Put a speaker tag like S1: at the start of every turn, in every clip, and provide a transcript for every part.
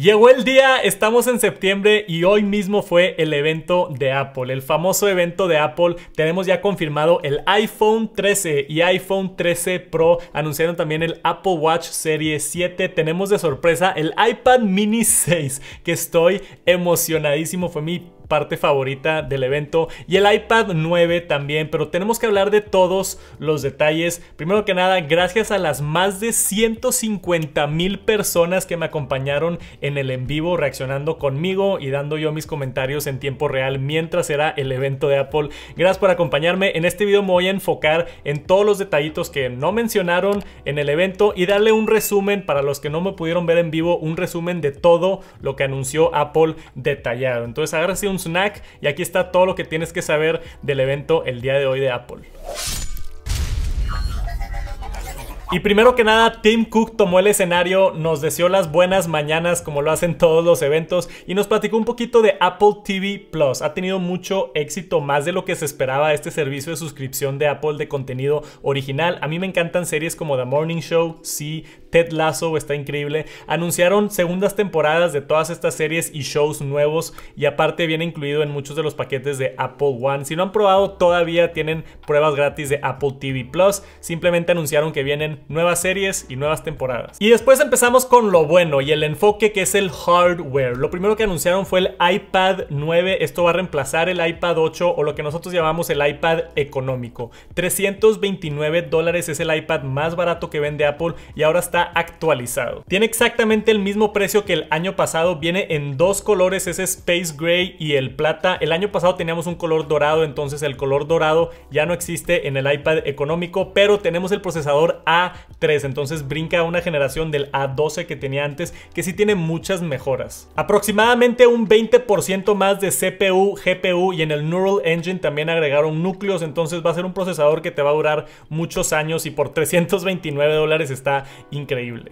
S1: Llegó el día, estamos en septiembre y hoy mismo fue el evento de Apple, el famoso evento de Apple. Tenemos ya confirmado el iPhone 13 y iPhone 13 Pro, anunciaron también el Apple Watch Serie 7. Tenemos de sorpresa el iPad Mini 6, que estoy emocionadísimo, fue mi parte favorita del evento. Y el iPad 9 también, pero tenemos que hablar de todos los detalles. Primero que nada, gracias a las más de 150 mil personas que me acompañaron en el en vivo, reaccionando conmigo y dando yo mis comentarios en tiempo real mientras era el evento de Apple. Gracias por acompañarme. En este video me voy a enfocar en todos los detallitos que no mencionaron en el evento y darle un resumen para los que no me pudieron ver en vivo, un resumen de todo lo que anunció Apple detallado. Entonces, agárrese un Snack y aquí está todo lo que tienes que saber del evento el día de hoy de Apple. Y primero que nada, Tim Cook tomó el escenario, nos deseó las buenas mañanas como lo hacen todos los eventos y nos platicó un poquito de Apple TV Plus. Ha tenido mucho éxito, más de lo que se esperaba este servicio de suscripción de Apple de contenido original. A mí me encantan series como The Morning Show, sí, Ted Lasso está increíble. Anunciaron segundas temporadas de todas estas series y shows nuevos y aparte viene incluido en muchos de los paquetes de Apple One. Si no han probado todavía tienen pruebas gratis de Apple TV Plus. Simplemente anunciaron que vienen nuevas series y nuevas temporadas. Y después empezamos con lo bueno y el enfoque que es el hardware. Lo primero que anunciaron fue el iPad 9. Esto va a reemplazar el iPad 8 o lo que nosotros llamamos el iPad económico. 329 dólares es el iPad más barato que vende Apple y ahora está actualizado. Tiene exactamente el mismo precio que el año pasado, viene en dos colores, ese Space Gray y el plata. El año pasado teníamos un color dorado, entonces el color dorado ya no existe en el iPad económico, pero tenemos el procesador A3, entonces brinca una generación del A12 que tenía antes, que sí tiene muchas mejoras. Aproximadamente un 20% más de CPU, GPU y en el Neural Engine también agregaron núcleos, entonces va a ser un procesador que te va a durar muchos años y por 329 dólares está increíble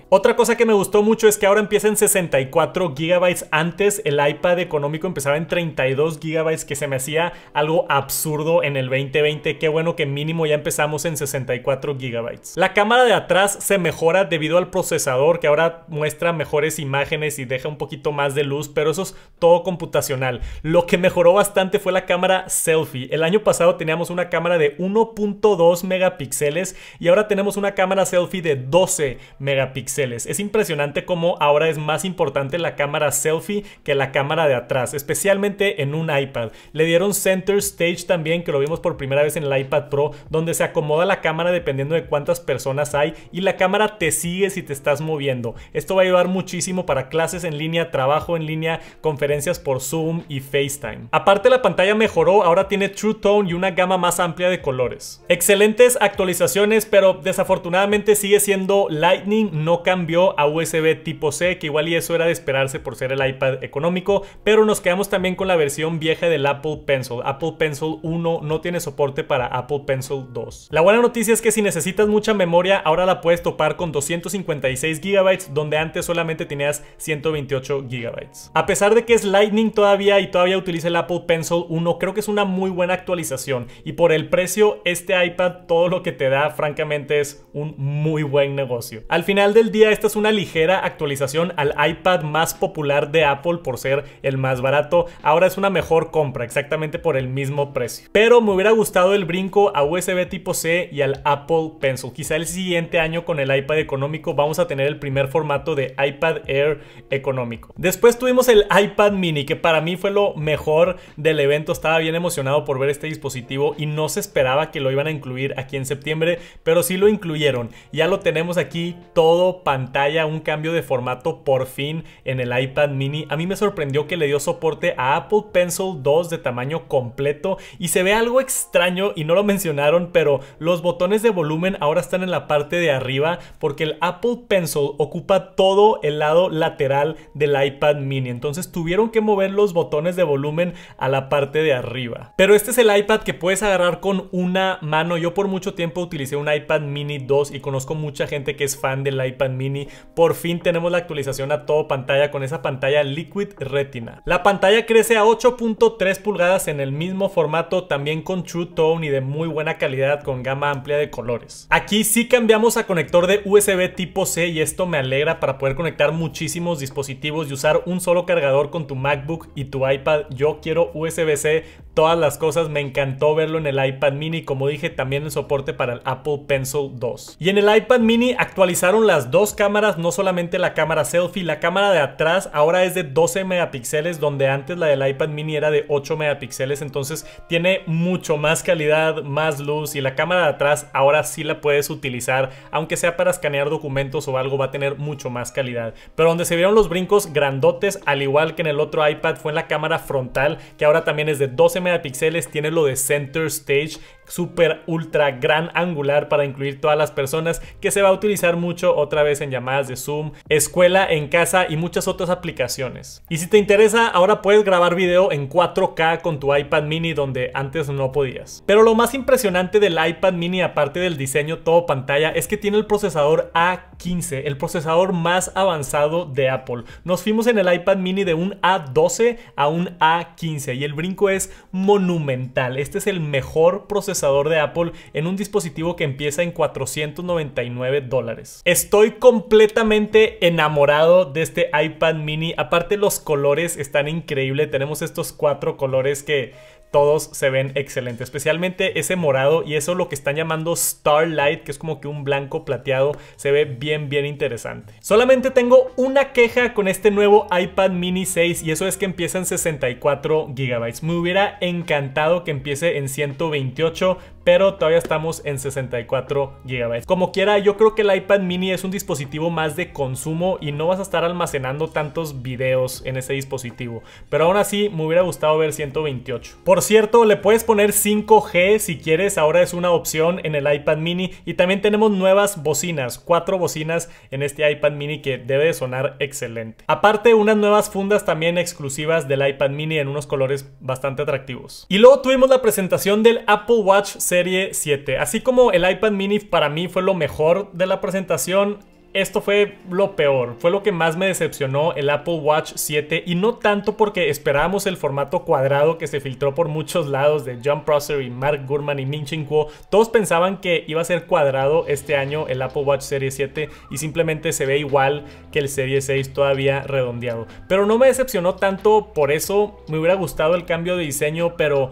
S1: otra cosa que me gustó mucho es que ahora empieza en 64 GB. Antes el iPad económico empezaba en 32 GB, que se me hacía algo absurdo en el 2020. Qué bueno que mínimo ya empezamos en 64 GB. La cámara de atrás se mejora debido al procesador, que ahora muestra mejores imágenes y deja un poquito más de luz, pero eso es todo computacional. Lo que mejoró bastante fue la cámara selfie. El año pasado teníamos una cámara de 1.2 megapíxeles y ahora tenemos una cámara selfie de 12 megapíxeles es impresionante cómo ahora es más importante la cámara selfie que la cámara de atrás, especialmente en un iPad. Le dieron center stage también, que lo vimos por primera vez en el iPad Pro, donde se acomoda la cámara dependiendo de cuántas personas hay y la cámara te sigue si te estás moviendo. Esto va a ayudar muchísimo para clases en línea, trabajo en línea, conferencias por Zoom y FaceTime. Aparte la pantalla mejoró, ahora tiene True Tone y una gama más amplia de colores. Excelentes actualizaciones, pero desafortunadamente sigue siendo Lightning no cambió a USB tipo C, que igual y eso era de esperarse por ser el iPad económico, pero nos quedamos también con la versión vieja del Apple Pencil. Apple Pencil 1 no tiene soporte para Apple Pencil 2. La buena noticia es que si necesitas mucha memoria, ahora la puedes topar con 256 GB, donde antes solamente tenías 128 GB. A pesar de que es Lightning todavía y todavía utiliza el Apple Pencil 1, creo que es una muy buena actualización y por el precio este iPad todo lo que te da francamente es un muy buen negocio. Al final del día esta es una ligera actualización al iPad más popular de Apple por ser el más barato. Ahora es una mejor compra, exactamente por el mismo precio. Pero me hubiera gustado el brinco a USB tipo C y al Apple Pencil. Quizá el siguiente año con el iPad económico vamos a tener el primer formato de iPad Air económico. Después tuvimos el iPad mini, que para mí fue lo mejor del evento. Estaba bien emocionado por ver este dispositivo y no se esperaba que lo iban a incluir aquí en septiembre, pero sí lo incluyeron. Ya lo tenemos aquí todo pantalla, un cambio de formato por fin en el iPad mini. A mí me sorprendió que le dio soporte a Apple Pencil 2 de tamaño completo y se ve algo extraño y no lo mencionaron, pero los botones de volumen ahora están en la parte de arriba porque el Apple Pencil ocupa todo el lado lateral del iPad mini. Entonces tuvieron que mover los botones de volumen a la parte de arriba. Pero este es el iPad que puedes agarrar con una mano. Yo por mucho tiempo utilicé un iPad mini 2 y conozco mucha gente que es fan de el iPad mini. Por fin tenemos la actualización a todo pantalla con esa pantalla Liquid Retina. La pantalla crece a 8.3 pulgadas en el mismo formato, también con True Tone y de muy buena calidad con gama amplia de colores. Aquí sí cambiamos a conector de USB tipo C y esto me alegra para poder conectar muchísimos dispositivos y usar un solo cargador con tu MacBook y tu iPad. Yo quiero USB-C, todas las cosas, me encantó verlo en el iPad mini, como dije también el soporte para el Apple Pencil 2. Y en el iPad mini actualizaron las dos cámaras, no solamente la cámara selfie, la cámara de atrás ahora es de 12 megapíxeles, donde antes la del iPad mini era de 8 megapíxeles, entonces tiene mucho más calidad, más luz y la cámara de atrás ahora sí la puedes utilizar, aunque sea para escanear documentos o algo, va a tener mucho más calidad. Pero donde se vieron los brincos grandotes, al igual que en el otro iPad, fue en la cámara frontal, que ahora también es de 12 megapíxeles, tiene lo de Center Stage, super ultra gran angular para incluir todas las personas que se va a utilizar mucho otra vez en llamadas de Zoom, escuela, en casa y muchas otras aplicaciones. Y si te interesa, ahora puedes grabar video en 4K con tu iPad mini donde antes no podías. Pero lo más impresionante del iPad mini aparte del diseño todo pantalla es que tiene el procesador A15, el procesador más avanzado de Apple. Nos fuimos en el iPad mini de un A12 a un A15 y el brinco es monumental. Este es el mejor procesador de Apple en un dispositivo que empieza en 499 dólares. Estoy completamente enamorado de este iPad mini. Aparte los colores están increíbles. Tenemos estos cuatro colores que todos se ven excelentes, especialmente ese morado y eso lo que están llamando Starlight, que es como que un blanco plateado, se ve bien, bien interesante. Solamente tengo una queja con este nuevo iPad mini 6 y eso es que empieza en 64 GB. Me hubiera encantado que empiece en 128, pero todavía estamos en 64 GB. Como quiera, yo creo que el iPad mini es un dispositivo más de consumo y no vas a estar almacenando tantos videos en ese dispositivo. Pero aún así, me hubiera gustado ver 128. Por cierto, le puedes poner 5G si quieres, ahora es una opción en el iPad mini. Y también tenemos nuevas bocinas, cuatro bocinas en este iPad mini que debe de sonar excelente. Aparte, unas nuevas fundas también exclusivas del iPad mini en unos colores bastante atractivos. Y luego tuvimos la presentación del Apple Watch C, Serie 7. Así como el iPad mini para mí fue lo mejor de la presentación, esto fue lo peor, fue lo que más me decepcionó el Apple Watch 7 y no tanto porque esperábamos el formato cuadrado que se filtró por muchos lados de John Prosser y Mark Gurman y Ming-Ching Kuo. Todos pensaban que iba a ser cuadrado este año el Apple Watch serie 7 y simplemente se ve igual que el serie 6 todavía redondeado. Pero no me decepcionó tanto por eso, me hubiera gustado el cambio de diseño, pero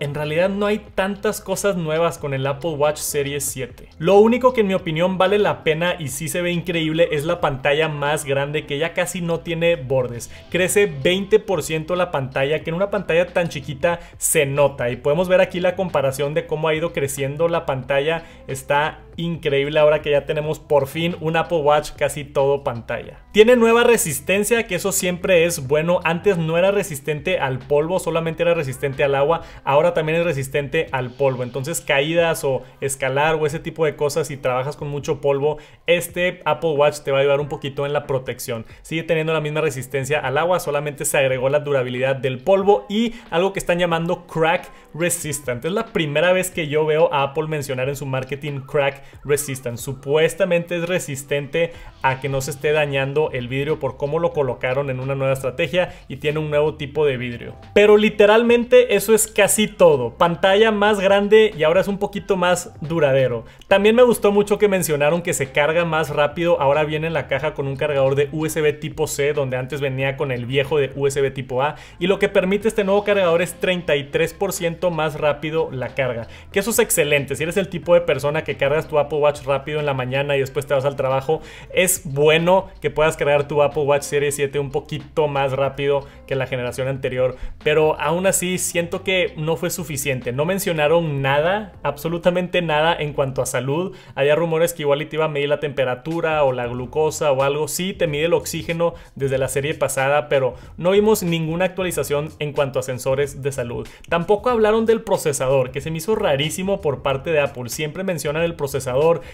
S1: en realidad no hay tantas cosas nuevas con el Apple Watch Series 7. Lo único que en mi opinión vale la pena y sí se ve increíble es la pantalla más grande que ya casi no tiene bordes. Crece 20% la pantalla que en una pantalla tan chiquita se nota y podemos ver aquí la comparación de cómo ha ido creciendo la pantalla. Está increíble ahora que ya tenemos por fin un Apple Watch casi todo pantalla. Tiene nueva resistencia, que eso siempre es bueno. Antes no era resistente al polvo, solamente era resistente al agua. Ahora también es resistente al polvo. Entonces caídas o escalar o ese tipo de cosas, si trabajas con mucho polvo, este Apple Watch te va a ayudar un poquito en la protección. Sigue teniendo la misma resistencia al agua, solamente se agregó la durabilidad del polvo y algo que están llamando crack resistant. Es la primera vez que yo veo a Apple mencionar en su marketing crack resistan Supuestamente es resistente a que no se esté dañando el vidrio por cómo lo colocaron en una nueva estrategia y tiene un nuevo tipo de vidrio. Pero literalmente eso es casi todo. Pantalla más grande y ahora es un poquito más duradero. También me gustó mucho que mencionaron que se carga más rápido. Ahora viene en la caja con un cargador de USB tipo C donde antes venía con el viejo de USB tipo A. Y lo que permite este nuevo cargador es 33% más rápido la carga. Que eso es excelente. Si eres el tipo de persona que cargas tu Apple Watch rápido en la mañana y después te vas al trabajo, es bueno que puedas crear tu Apple Watch Series 7 un poquito más rápido que la generación anterior. Pero aún así siento que no fue suficiente. No mencionaron nada, absolutamente nada en cuanto a salud. Había rumores que igual te iba a medir la temperatura o la glucosa o algo. Sí, te mide el oxígeno desde la serie pasada, pero no vimos ninguna actualización en cuanto a sensores de salud. Tampoco hablaron del procesador, que se me hizo rarísimo por parte de Apple. Siempre mencionan el procesador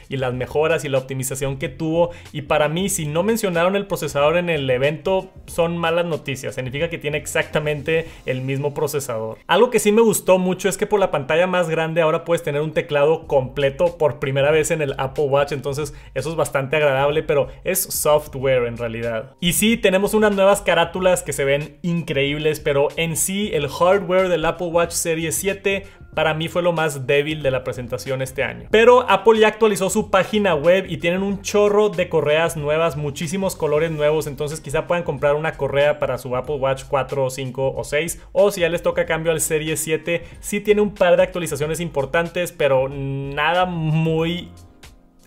S1: y las mejoras y la optimización que tuvo. Y para mí, si no mencionaron el procesador en el evento, son malas noticias. Significa que tiene exactamente el mismo procesador. Algo que sí me gustó mucho es que por la pantalla más grande ahora puedes tener un teclado completo por primera vez en el Apple Watch. Entonces eso es bastante agradable, pero es software en realidad. Y sí, tenemos unas nuevas carátulas que se ven increíbles, pero en sí el hardware del Apple Watch Series 7 para mí fue lo más débil de la presentación este año. Pero Apple ya actualizó su página web y tienen un chorro de correas nuevas, muchísimos colores nuevos, entonces quizá puedan comprar una correa para su Apple Watch 4, 5 o 6, o si ya les toca cambio al Serie 7, sí tiene un par de actualizaciones importantes, pero nada muy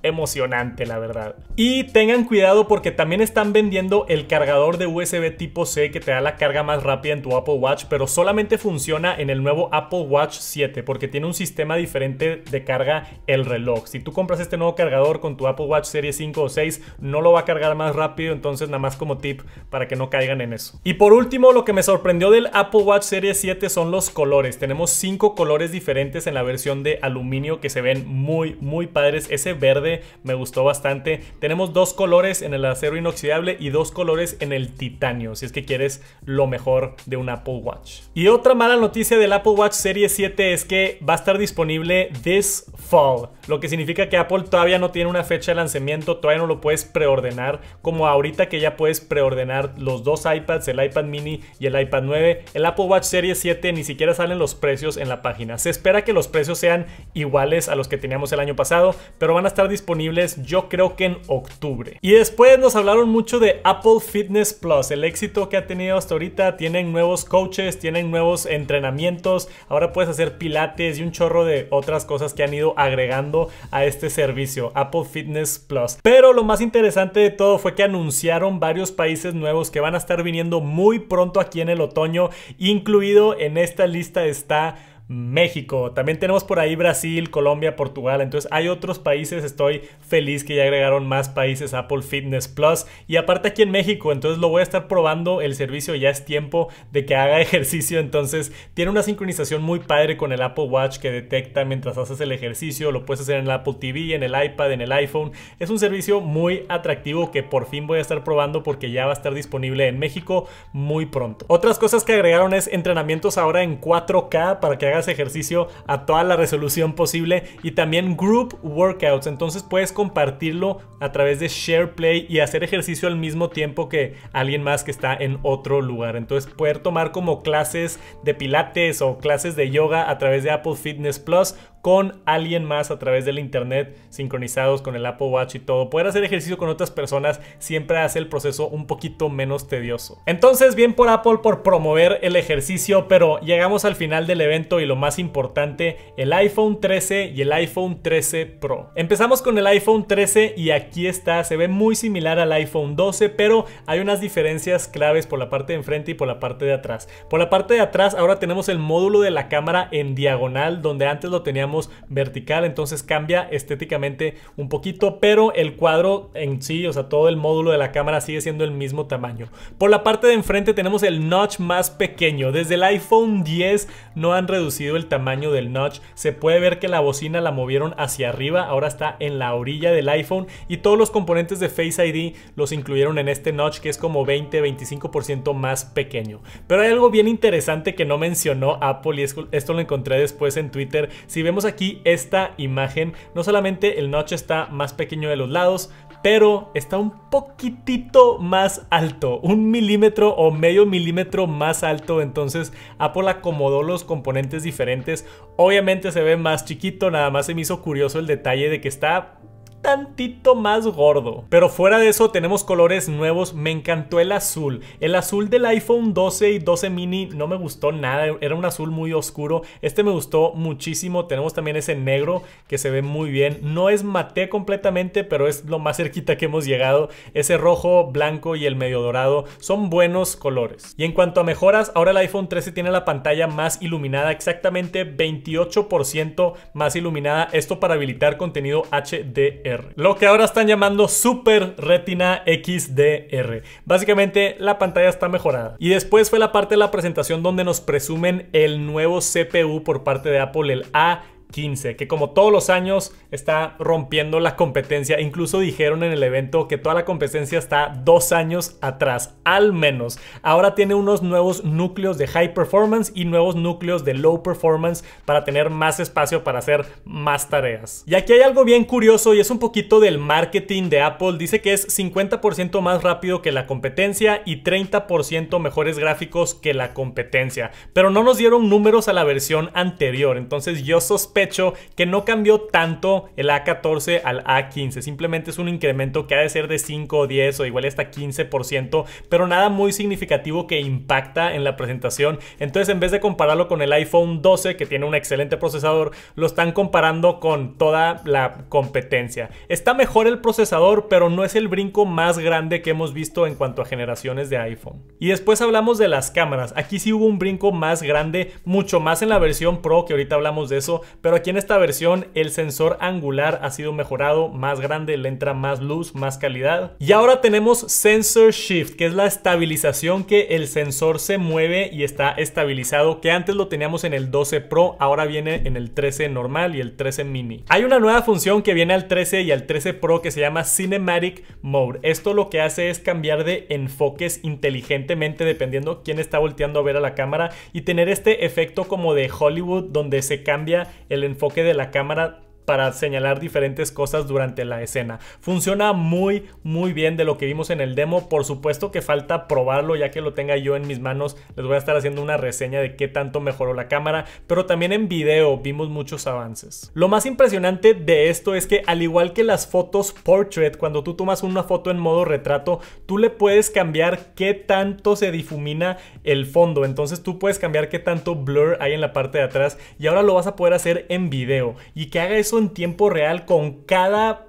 S1: emocionante, la verdad. Y tengan cuidado porque también están vendiendo el cargador de USB tipo C que te da la carga más rápida en tu Apple Watch, pero solamente funciona en el nuevo Apple Watch 7 porque tiene un sistema diferente de carga el reloj. Si tú compras este nuevo cargador con tu Apple Watch Serie 5 o 6, no lo va a cargar más rápido, entonces nada más como tip para que no caigan en eso. Y por último, lo que me sorprendió del Apple Watch Serie 7 son los colores. Tenemos cinco colores diferentes en la versión de aluminio que se ven muy, muy padres. Ese verde me gustó bastante. Tenemos dos colores en el acero inoxidable y dos colores en el titanio, si es que quieres lo mejor de un Apple Watch. Y otra mala noticia del Apple Watch Series 7 es que va a estar disponible this fall, lo que significa que Apple todavía no tiene una fecha de lanzamiento, todavía no lo puedes preordenar, como ahorita que ya puedes preordenar los dos iPads, el iPad mini y el iPad 9. El Apple Watch Series 7 ni siquiera salen los precios en la página. Se espera que los precios sean iguales a los que teníamos el año pasado, pero van a estar disponibles disponibles yo creo que en octubre. Y después nos hablaron mucho de Apple Fitness Plus, el éxito que ha tenido hasta ahorita. Tienen nuevos coaches, tienen nuevos entrenamientos, ahora puedes hacer pilates y un chorro de otras cosas que han ido agregando a este servicio, Apple Fitness Plus. Pero lo más interesante de todo fue que anunciaron varios países nuevos que van a estar viniendo muy pronto aquí en el otoño, incluido en esta lista está México. También tenemos por ahí Brasil, Colombia, Portugal. Entonces hay otros países. Estoy feliz que ya agregaron más países Apple Fitness Plus. Y aparte aquí en México, entonces lo voy a estar probando el servicio. Ya es tiempo de que haga ejercicio. Entonces tiene una sincronización muy padre con el Apple Watch que detecta mientras haces el ejercicio. Lo puedes hacer en el Apple TV, en el iPad, en el iPhone. Es un servicio muy atractivo que por fin voy a estar probando porque ya va a estar disponible en México muy pronto. Otras cosas que agregaron es entrenamientos ahora en 4K para que hagas ejercicio a toda la resolución posible y también group workouts. Entonces puedes compartirlo a través de SharePlay y hacer ejercicio al mismo tiempo que alguien más que está en otro lugar. Entonces poder tomar como clases de pilates o clases de yoga a través de Apple Fitness Plus con alguien más a través del internet, sincronizados con el Apple Watch y todo. Poder hacer ejercicio con otras personas siempre hace el proceso un poquito menos tedioso. Entonces, bien por Apple por promover el ejercicio, pero llegamos al final del evento y lo más importante, el iPhone 13 y el iPhone 13 Pro. Empezamos con el iPhone 13 y aquí está, se ve muy similar al iPhone 12, pero hay unas diferencias claves por la parte de enfrente y por la parte de atrás. Por la parte de atrás ahora tenemos el módulo de la cámara en diagonal, donde antes lo teníamos vertical, entonces cambia estéticamente un poquito, pero el cuadro en sí, o sea, todo el módulo de la cámara sigue siendo el mismo tamaño. Por la parte de enfrente tenemos el notch más pequeño. Desde el iPhone 10 no han reducido el tamaño del notch. Se puede ver que la bocina la movieron hacia arriba, ahora está en la orilla del iPhone y todos los componentes de Face ID los incluyeron en este notch que es como 20-25% más pequeño. Pero hay algo bien interesante que no mencionó Apple y esto lo encontré después en Twitter. Si vemos aquí esta imagen, no solamente el notch está más pequeño de los lados, pero está un poquitito más alto, un milímetro o medio milímetro más alto, entonces Apple acomodó los componentes diferentes, obviamente se ve más chiquito, nada más se me hizo curioso el detalle de que está tantito más gordo. Pero fuera de eso tenemos colores nuevos, me encantó el azul. El azul del iPhone 12 y 12 mini no me gustó nada, era un azul muy oscuro. Este me gustó muchísimo, tenemos también ese negro que se ve muy bien. No es mate completamente, pero es lo más cerquita que hemos llegado. Ese rojo, blanco y el medio dorado son buenos colores. Y en cuanto a mejoras, ahora el iPhone 13 tiene la pantalla más iluminada, exactamente 28% más iluminada. Esto para habilitar contenido HDR lo que ahora están llamando Super Retina XDR. Básicamente la pantalla está mejorada. Y después fue la parte de la presentación donde nos presumen el nuevo CPU por parte de Apple, el A 15, que como todos los años está rompiendo la competencia. Incluso dijeron en el evento que toda la competencia está dos años atrás, al menos. Ahora tiene unos nuevos núcleos de high performance y nuevos núcleos de low performance para tener más espacio para hacer más tareas. Y aquí hay algo bien curioso y es un poquito del marketing de Apple. Dice que es 50% más rápido que la competencia y 30% mejores gráficos que la competencia. Pero no nos dieron números a la versión anterior, entonces yo sospecho hecho que no cambió tanto el A14 al A15. Simplemente es un incremento que ha de ser de 5 o 10 o igual hasta 15%, pero nada muy significativo que impacta en la presentación. Entonces, en vez de compararlo con el iPhone 12, que tiene un excelente procesador, lo están comparando con toda la competencia. Está mejor el procesador, pero no es el brinco más grande que hemos visto en cuanto a generaciones de iPhone. Y después hablamos de las cámaras. Aquí sí hubo un brinco más grande, mucho más en la versión Pro, que ahorita hablamos de eso, pero aquí en esta versión el sensor angular ha sido mejorado, más grande, le entra más luz, más calidad. Y ahora tenemos Sensor Shift, que es la estabilización que el sensor se mueve y está estabilizado, que antes lo teníamos en el 12 Pro, ahora viene en el 13 normal y el 13 mini. Hay una nueva función que viene al 13 y al 13 Pro que se llama Cinematic Mode. Esto lo que hace es cambiar de enfoques inteligentemente dependiendo quién está volteando a ver a la cámara y tener este efecto como de Hollywood donde se cambia el el enfoque de la cámara para señalar diferentes cosas durante la escena. Funciona muy, muy bien de lo que vimos en el demo. Por supuesto que falta probarlo ya que lo tenga yo en mis manos. Les voy a estar haciendo una reseña de qué tanto mejoró la cámara, pero también en video vimos muchos avances. Lo más impresionante de esto es que al igual que las fotos portrait, cuando tú tomas una foto en modo retrato, tú le puedes cambiar qué tanto se difumina el fondo. Entonces tú puedes cambiar qué tanto blur hay en la parte de atrás y ahora lo vas a poder hacer en video y que haga eso en tiempo real con cada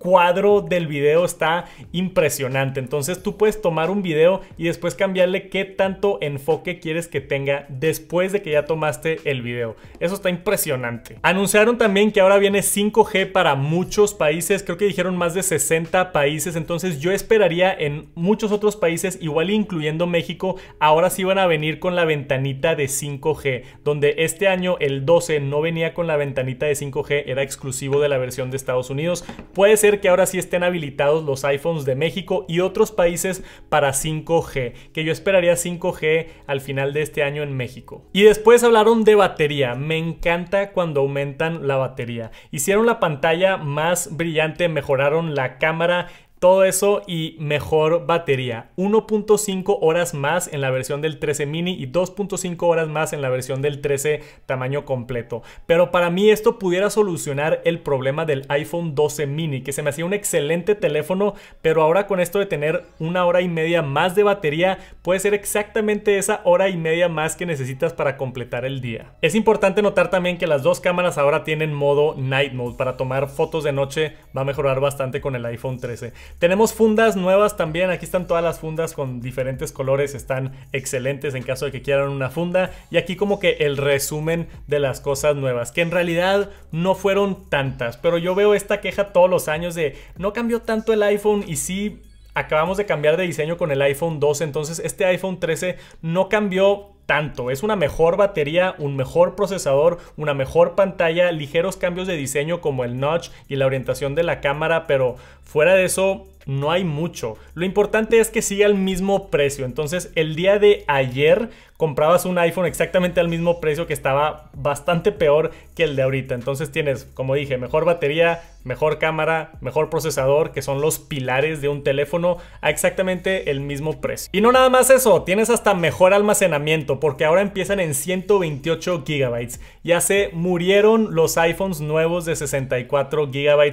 S1: cuadro del video está impresionante. Entonces tú puedes tomar un video y después cambiarle qué tanto enfoque quieres que tenga después de que ya tomaste el video. Eso está impresionante. Anunciaron también que ahora viene 5G para muchos países. Creo que dijeron más de 60 países. Entonces yo esperaría en muchos otros países, igual incluyendo México, ahora sí van a venir con la ventanita de 5G. Donde este año el 12 no venía con la ventanita de 5G, era exclusivo de la versión de Estados Unidos. Puede ser que ahora sí estén habilitados los iPhones de México y otros países para 5G, que yo esperaría 5G al final de este año en México. Y después hablaron de batería, me encanta cuando aumentan la batería. Hicieron la pantalla más brillante, mejoraron la cámara, todo eso y mejor batería. 1.5 horas más en la versión del 13 mini y 2.5 horas más en la versión del 13 tamaño completo. Pero para mí esto pudiera solucionar el problema del iPhone 12 mini, que se me hacía un excelente teléfono, pero ahora con esto de tener una hora y media más de batería, puede ser exactamente esa hora y media más que necesitas para completar el día. Es importante notar también que las dos cámaras ahora tienen modo night mode. Para tomar fotos de noche va a mejorar bastante con el iPhone 13. Tenemos fundas nuevas también. Aquí están todas las fundas con diferentes colores. Están excelentes en caso de que quieran una funda. Y aquí como que el resumen de las cosas nuevas. Que en realidad no fueron tantas. Pero yo veo esta queja todos los años de no cambió tanto el iPhone y sí acabamos de cambiar de diseño con el iPhone 12, entonces este iPhone 13 no cambió tanto. Es una mejor batería, un mejor procesador, una mejor pantalla, ligeros cambios de diseño como el notch y la orientación de la cámara, pero fuera de eso no hay mucho. Lo importante es que sigue al mismo precio. Entonces, el día de ayer comprabas un iPhone exactamente al mismo precio que estaba bastante peor que el de ahorita. Entonces tienes, como dije, mejor batería, mejor cámara, mejor procesador, que son los pilares de un teléfono a exactamente el mismo precio. Y no nada más eso, tienes hasta mejor almacenamiento porque ahora empiezan en 128 GB. Ya se murieron los iPhones nuevos de 64 GB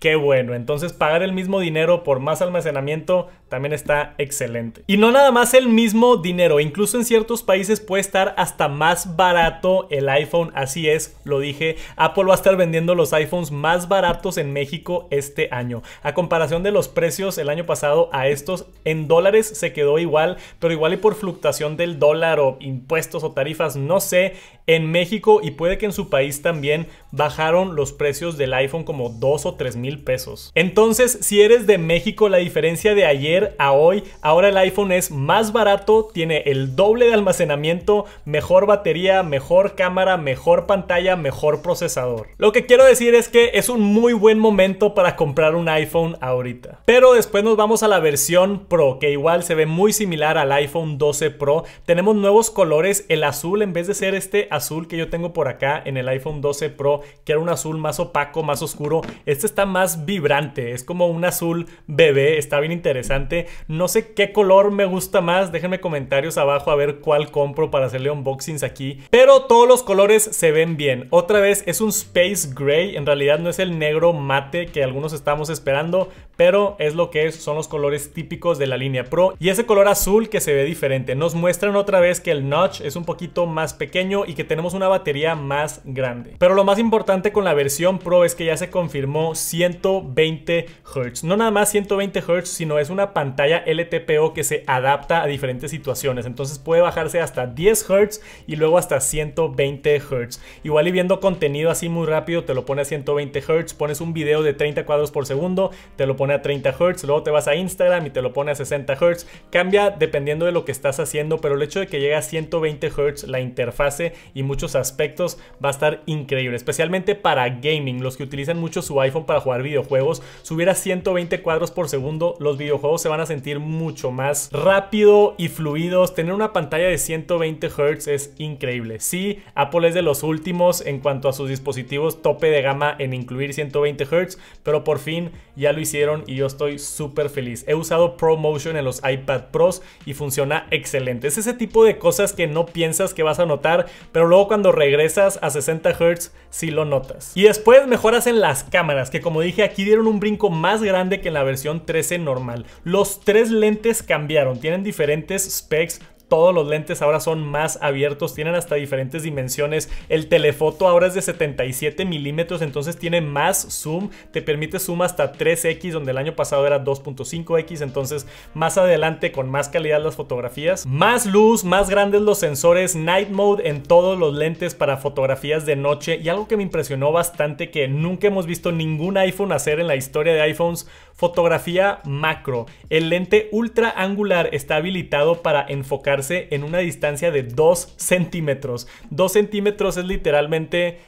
S1: Qué bueno, entonces pagar el mismo dinero por más almacenamiento también está excelente. Y no nada más el mismo dinero, incluso en ciertos países puede estar hasta más barato el iPhone, así es, lo dije, Apple va a estar vendiendo los iPhones más baratos en México este año. A comparación de los precios el año pasado a estos, en dólares se quedó igual, pero igual y por fluctuación del dólar o impuestos o tarifas, no sé, en México y puede que en su país también bajaron los precios del iPhone como 2 o 3 mil pesos. Entonces, si eres de México, la diferencia de ayer a hoy, ahora el iPhone es más barato, tiene el doble de almacenamiento, mejor batería, mejor cámara, mejor pantalla, mejor procesador. Lo que quiero decir es que es un muy buen momento para comprar un iPhone ahorita. Pero después nos vamos a la versión Pro, que igual se ve muy similar al iPhone 12 Pro. Tenemos nuevos colores, el azul en vez de ser este azul que yo tengo por acá en el iPhone 12 Pro, que era un azul más opaco, más oscuro, este está más más vibrante, es como un azul bebé, está bien interesante. No sé qué color me gusta más, déjenme comentarios abajo a ver cuál compro para hacerle unboxings aquí. Pero todos los colores se ven bien. Otra vez es un Space Gray, en realidad no es el negro mate que algunos estamos esperando, pero es lo que son los colores típicos de la línea Pro y ese color azul que se ve diferente. Nos muestran otra vez que el notch es un poquito más pequeño y que tenemos una batería más grande. Pero lo más importante con la versión Pro es que ya se confirmó 120 Hz. No nada más 120 Hz, sino es una pantalla LTPO que se adapta a diferentes situaciones. Entonces puede bajarse hasta 10 Hz y luego hasta 120 Hz. Igual y viendo contenido así muy rápido te lo pone a 120 Hz, pones un video de 30 cuadros por segundo, te lo pones pone a 30 Hz, luego te vas a Instagram y te lo pone a 60 Hz. Cambia dependiendo de lo que estás haciendo, pero el hecho de que llegue a 120 Hz la interfase y muchos aspectos va a estar increíble, especialmente para gaming, los que utilizan mucho su iPhone para jugar videojuegos. Subir a 120 cuadros por segundo, los videojuegos se van a sentir mucho más rápido y fluidos. Tener una pantalla de 120 Hz es increíble. Sí, Apple es de los últimos en cuanto a sus dispositivos tope de gama en incluir 120 Hz, pero por fin ya lo hicieron y yo estoy súper feliz. He usado ProMotion en los iPad Pros y funciona excelente. Es ese tipo de cosas que no piensas que vas a notar, pero luego cuando regresas a 60 Hz sí lo notas. Y después mejoras en las cámaras, que como dije aquí dieron un brinco más grande que en la versión 13 normal. Los tres lentes cambiaron, tienen diferentes specs, todos los lentes ahora son más abiertos, tienen hasta diferentes dimensiones. El telefoto ahora es de 77 milímetros, entonces tiene más zoom, te permite zoom hasta 3x, donde el año pasado era 2.5x, entonces más adelante con más calidad las fotografías. Más luz, más grandes los sensores, night mode en todos los lentes para fotografías de noche y algo que me impresionó bastante que nunca hemos visto ningún iPhone hacer en la historia de iPhones, fotografía macro. El lente ultra angular está habilitado para enfocar en una distancia de 2 centímetros. 2 centímetros es literalmente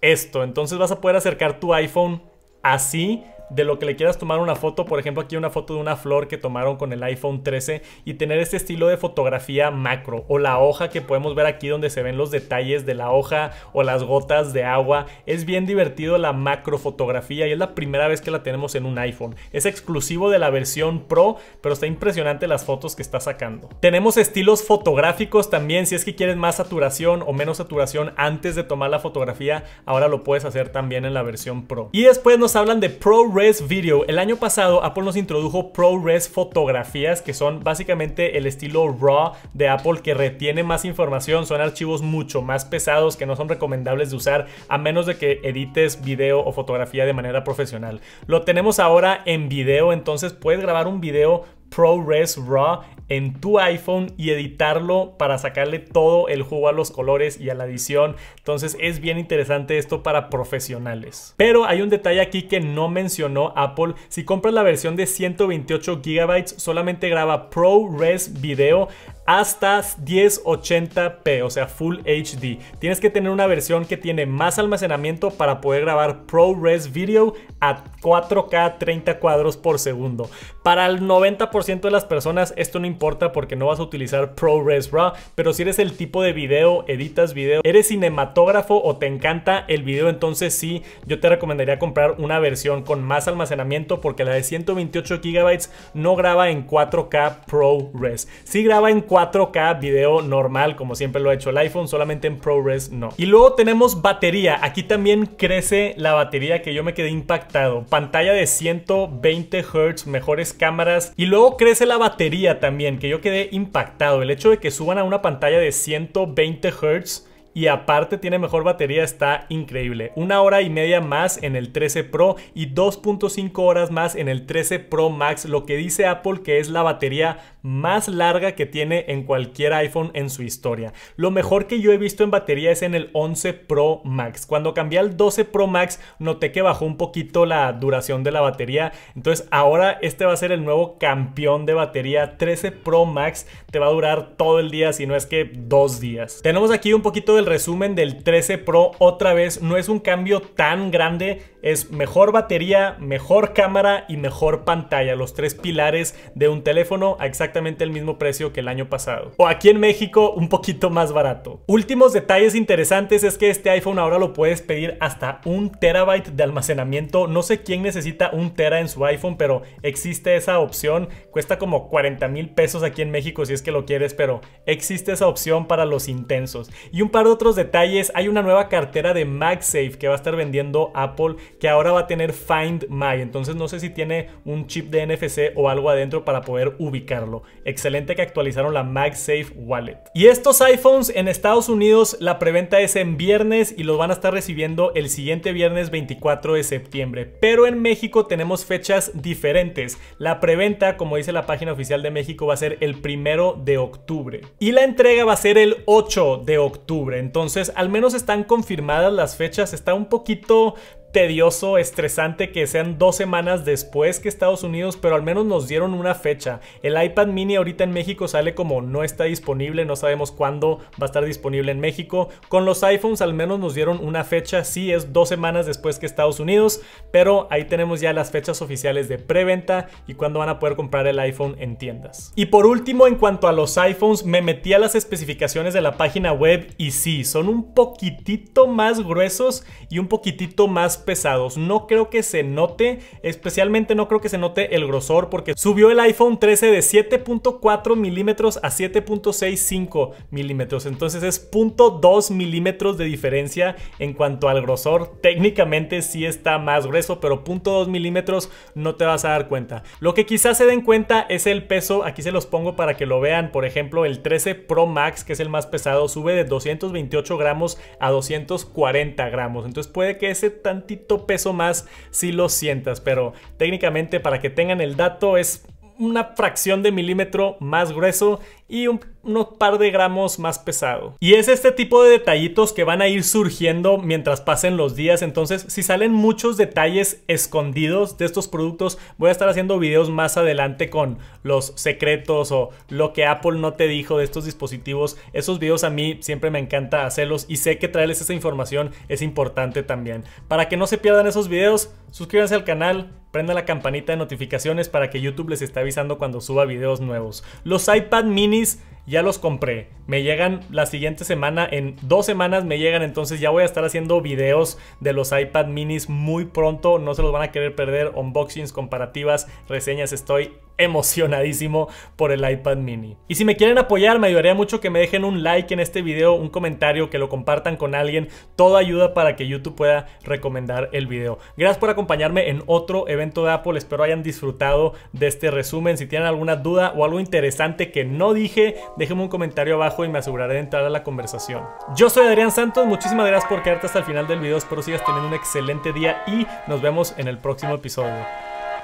S1: esto. Entonces vas a poder acercar tu iPhone así de lo que le quieras tomar una foto. Por ejemplo, aquí una foto de una flor que tomaron con el iPhone 13 y tener este estilo de fotografía macro o la hoja que podemos ver aquí donde se ven los detalles de la hoja o las gotas de agua. Es bien divertido la macro fotografía y es la primera vez que la tenemos en un iPhone. Es exclusivo de la versión Pro, pero está impresionante las fotos que está sacando. Tenemos estilos fotográficos también, si es que quieres más saturación o menos saturación antes de tomar la fotografía, ahora lo puedes hacer también en la versión Pro. Y después nos hablan de Pro Video. El año pasado Apple nos introdujo ProRes fotografías, que son básicamente el estilo RAW de Apple que retiene más información. Son archivos mucho más pesados que no son recomendables de usar a menos de que edites video o fotografía de manera profesional. Lo tenemos ahora en video, entonces puedes grabar un video ProRes RAW en tu iPhone y editarlo para sacarle todo el jugo a los colores y a la edición. Entonces es bien interesante esto para profesionales. Pero hay un detalle aquí que no mencionó Apple. Si compras la versión de 128 GB solamente graba ProRes video hasta 1080p, o sea, Full HD. Tienes que tener una versión que tiene más almacenamiento para poder grabar ProRes Video a 4K 30 cuadros por segundo. Para el 90% de las personas esto no importa porque no vas a utilizar ProRes RAW, pero si eres el tipo de video, editas video, eres cinematógrafo o te encanta el video, entonces sí, yo te recomendaría comprar una versión con más almacenamiento porque la de 128 GB no graba en 4K ProRes. Sí graba en 4K video normal, como siempre lo ha hecho el iPhone, solamente en ProRes no. Y luego tenemos batería. Aquí también crece la batería que yo me quedé impactado. Pantalla de 120 Hz, mejores cámaras. Y luego crece la batería también, que yo quedé impactado. El hecho de que suban a una pantalla de 120 Hz y aparte tiene mejor batería, está increíble. Una hora y media más en el 13 Pro y 2.5 horas más en el 13 Pro Max, lo que dice Apple que es la batería más larga que tiene en cualquier iPhone en su historia. Lo mejor que yo he visto en batería es en el 11 Pro Max. Cuando cambié al 12 Pro Max noté que bajó un poquito la duración de la batería. Entonces ahora este va a ser el nuevo campeón de batería. 13 Pro Max te va a durar todo el día, si no es que dos días. Tenemos aquí un poquito de el resumen del 13 Pro otra vez. No es un cambio tan grande es mejor batería, mejor cámara y mejor pantalla, los tres pilares de un teléfono a exactamente el mismo precio que el año pasado. O aquí en México un poquito más barato. Últimos detalles interesantes es que este iPhone ahora lo puedes pedir hasta un terabyte de almacenamiento. No sé quién necesita un tera en su iPhone, pero existe esa opción. Cuesta como 40 mil pesos aquí en México si es que lo quieres, pero existe esa opción para los intensos. Y un par de otros detalles, hay una nueva cartera de MagSafe que va a estar vendiendo Apple que ahora va a tener Find My. Entonces no sé si tiene un chip de NFC o algo adentro para poder ubicarlo. Excelente que actualizaron la MagSafe Wallet. Y estos iPhones en Estados Unidos, la preventa es en viernes y los van a estar recibiendo el siguiente viernes 24 de septiembre. Pero en México tenemos fechas diferentes. La preventa, como dice la página oficial de México, va a ser el primero de octubre. Y la entrega va a ser el 8 de octubre. Entonces, al menos están confirmadas las fechas. Está un poquito tedioso, estresante que sean dos semanas después que Estados Unidos, pero al menos nos dieron una fecha. El iPad mini ahorita en México sale como no está disponible, no sabemos cuándo va a estar disponible en México. Con los iPhones al menos nos dieron una fecha, sí es dos semanas después que Estados Unidos, pero ahí tenemos ya las fechas oficiales de preventa y cuándo van a poder comprar el iPhone en tiendas. Y por último, en cuanto a los iPhones, me metí a las especificaciones de la página web y sí, son un poquitito más gruesos y un poquitito más pesados. No creo que se note, especialmente no creo que se note el grosor porque subió el iPhone 13 de 7.4 milímetros a 7.65 milímetros. Entonces es 0.2 milímetros de diferencia en cuanto al grosor. Técnicamente si está más grueso, pero .2 milímetros no te vas a dar cuenta. Lo que quizás se den cuenta es el peso. Aquí se los pongo para que lo vean. Por ejemplo, el 13 Pro Max, que es el más pesado, sube de 228 gramos a 240 gramos. Entonces puede que ese tan peso más si lo sientas, pero técnicamente para que tengan el dato es una fracción de milímetro más grueso y unos par de gramos más pesado. Y es este tipo de detallitos que van a ir surgiendo mientras pasen los días. Entonces, si salen muchos detalles escondidos de estos productos, voy a estar haciendo videos más adelante con los secretos o lo que Apple no te dijo de estos dispositivos. Esos videos a mí siempre me encanta hacerlos y sé que traerles esa información es importante también. Para que no se pierdan esos videos, suscríbanse al canal, prenda la campanita de notificaciones para que YouTube les esté avisando cuando suba videos nuevos. Los iPad mini ya los compré. Me llegan la siguiente semana, en dos semanas me llegan, entonces ya voy a estar haciendo videos de los iPad minis muy pronto. No se los van a querer perder, unboxings, comparativas, reseñas, estoy emocionadísimo por el iPad mini. Y si me quieren apoyar, me ayudaría mucho que me dejen un like en este video, un comentario, que lo compartan con alguien. Todo ayuda para que YouTube pueda recomendar el video. Gracias por acompañarme en otro evento de Apple. Espero hayan disfrutado de este resumen. Si tienen alguna duda o algo interesante que no dije, déjenme un comentario abajo y me aseguraré de entrar a la conversación. Yo soy Adrián Santos. Muchísimas gracias por quedarte hasta el final del video. Espero sigas teniendo un excelente día y nos vemos en el próximo episodio.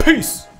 S1: Peace.